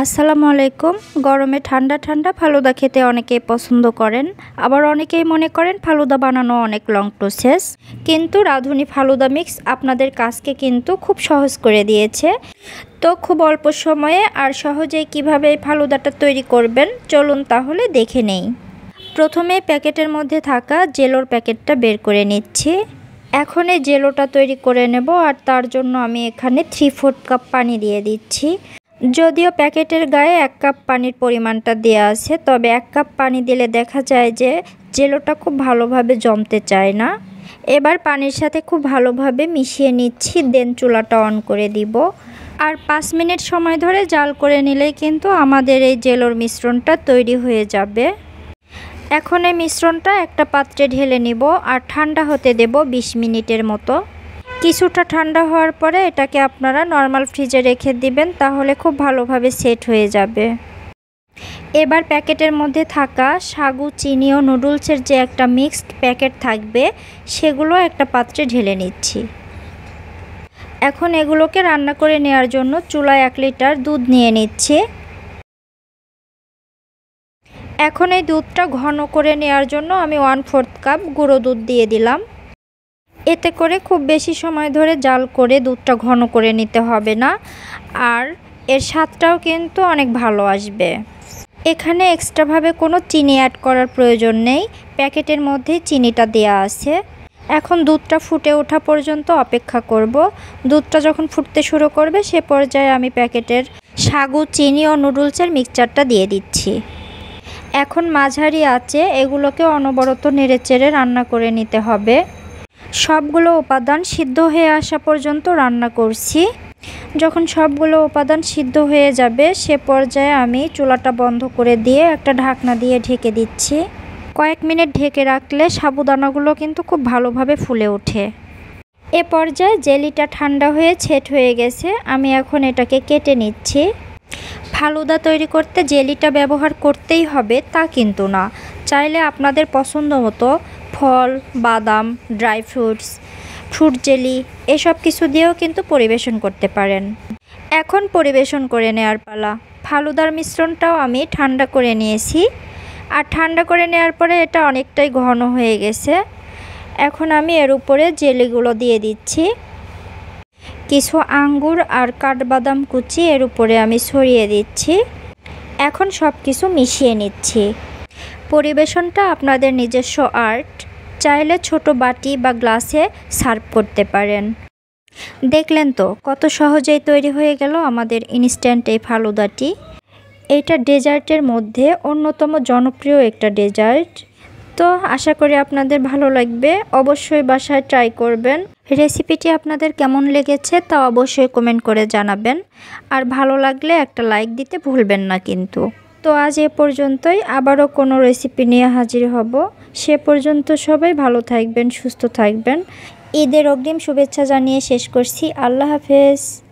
আসসালামু আলাইকুম গরমে ঠান্ডা ঠান্ডা ফালুদা খেতে অনেকে পছন্দ করেন আবার অনেকেই মনে করেন ফালুদা বানানো অনেক লং প্রসেস কিন্তু রাঁধুনি ফালুদা মিক্স আপনাদের কাজকে কিন্তু খুব সহজ করে দিয়েছে তো খুব অল্প সময়ে আর সহজেই কিভাবে এই ফালুদাটা তৈরি করবেন চলুন তাহলে দেখে নেই প্রথমে প্যাকেটের মধ্যে থাকা জেলোর প্যাকেটটা বের করে নিচ্ছি এখন এই জেলোটা তৈরি করে নেব আর তার জন্য আমি এখানে থ্রি ফোর্থ কাপ পানি দিয়ে দিচ্ছি যদিও প্যাকেটের গায়ে এক কাপ পানির পরিমাণটা দেয়া আছে তবে এক কাপ পানি দিলে দেখা যায় যে জেলোটা খুব ভালোভাবে জমতে চায় না এবার পানির সাথে খুব ভালোভাবে মিশিয়ে নিচ্ছি দেন চুলাটা অন করে দিব আর পাঁচ মিনিট সময় ধরে জাল করে নিলেই কিন্তু আমাদের এই জেলোর মিশ্রণটা তৈরি হয়ে যাবে এখন এই মিশ্রণটা একটা পাত্রে ঢেলে নিব আর ঠান্ডা হতে দেব ২০ মিনিটের মতো কিছুটা ঠান্ডা হওয়ার পরে এটাকে আপনারা নর্মাল ফ্রিজে রেখে দিবেন তাহলে খুব ভালোভাবে সেট হয়ে যাবে এবার প্যাকেটের মধ্যে থাকা সাগু চিনি ও নুডলসের যে একটা মিক্সড প্যাকেট থাকবে সেগুলো একটা পাত্রে ঢেলে নিচ্ছি এখন এগুলোকে রান্না করে নেওয়ার জন্য চুলায় এক লিটার দুধ নিয়ে নিচ্ছি এখন এই দুধটা ঘন করে নেওয়ার জন্য আমি ওয়ান ফোর্থ কাপ গুঁড়ো দুধ দিয়ে দিলাম এতে করে খুব বেশি সময় ধরে জাল করে দুধটা ঘন করে নিতে হবে না আর এর স্বাদটাও কিন্তু অনেক ভালো আসবে এখানে এক্সট্রাভাবে কোনো চিনি অ্যাড করার প্রয়োজন নেই প্যাকেটের মধ্যেই চিনিটা দেয়া আছে এখন দুধটা ফুটে ওঠা পর্যন্ত অপেক্ষা করব দুধটা যখন ফুটতে শুরু করবে সে পর্যায়ে আমি প্যাকেটের সাগু চিনি ও নুডলসের মিক্সচারটা দিয়ে দিচ্ছি এখন মাঝারি আছে এগুলোকে অনবরত নেড়েচেড়ে রান্না করে নিতে হবে সবগুলো উপাদান সিদ্ধ হয়ে আসা পর্যন্ত রান্না করছি যখন সবগুলো উপাদান সিদ্ধ হয়ে যাবে সে পর্যায়ে আমি চুলাটা বন্ধ করে দিয়ে একটা ঢাকনা দিয়ে ঢেকে দিচ্ছি কয়েক মিনিট ঢেকে রাখলে সাবুদানাগুলো কিন্তু খুব ভালোভাবে ফুলে ওঠে এ পর্যায়ে জেলিটা ঠান্ডা হয়ে ছেট হয়ে গেছে আমি এখন এটাকে কেটে নিচ্ছি ফালুদা তৈরি করতে জেলিটা ব্যবহার করতেই হবে তা কিন্তু না চাইলে আপনাদের পছন্দ মতো ফল বাদাম ড্রাই ফ্রুটস ফ্রুট জেলি এসব কিছু দিয়েও কিন্তু পরিবেশন করতে পারেন এখন পরিবেশন করে নেওয়ার পালা ফালুদার মিশ্রণটাও আমি ঠান্ডা করে নিয়েছি আর ঠান্ডা করে নেওয়ার পরে এটা অনেকটাই ঘন হয়ে গেছে এখন আমি এর উপরে জেলিগুলো দিয়ে দিচ্ছি কিছু আঙ্গুর আর কাঠবাদাম কুচি এর উপরে আমি ছড়িয়ে দিচ্ছি এখন সব কিছু মিশিয়ে নিচ্ছি পরিবেশনটা আপনাদের নিজস্ব আর্ট চাইলে ছোট বাটি বা গ্লাসে সার্ভ করতে পারেন দেখলেন তো কত সহজেই তৈরি হয়ে গেল আমাদের ইনস্ট্যান্ট এই ফালুদাটি এটা ডেজার্টের মধ্যে অন্যতম জনপ্রিয় একটা ডেজার্ট তো আশা করি আপনাদের ভালো লাগবে অবশ্যই বাসায় ট্রাই করবেন রেসিপিটি আপনাদের কেমন লেগেছে তা অবশ্যই কমেন্ট করে জানাবেন আর ভালো লাগলে একটা লাইক দিতে ভুলবেন না কিন্তু তো আজ এ পর্যন্তই আবারও কোনো রেসিপি নিয়ে হাজির হব সে পর্যন্ত সবাই ভালো থাকবেন সুস্থ থাকবেন ঈদের অগ্রিম শুভেচ্ছা জানিয়ে শেষ করছি আল্লাহ হাফেজ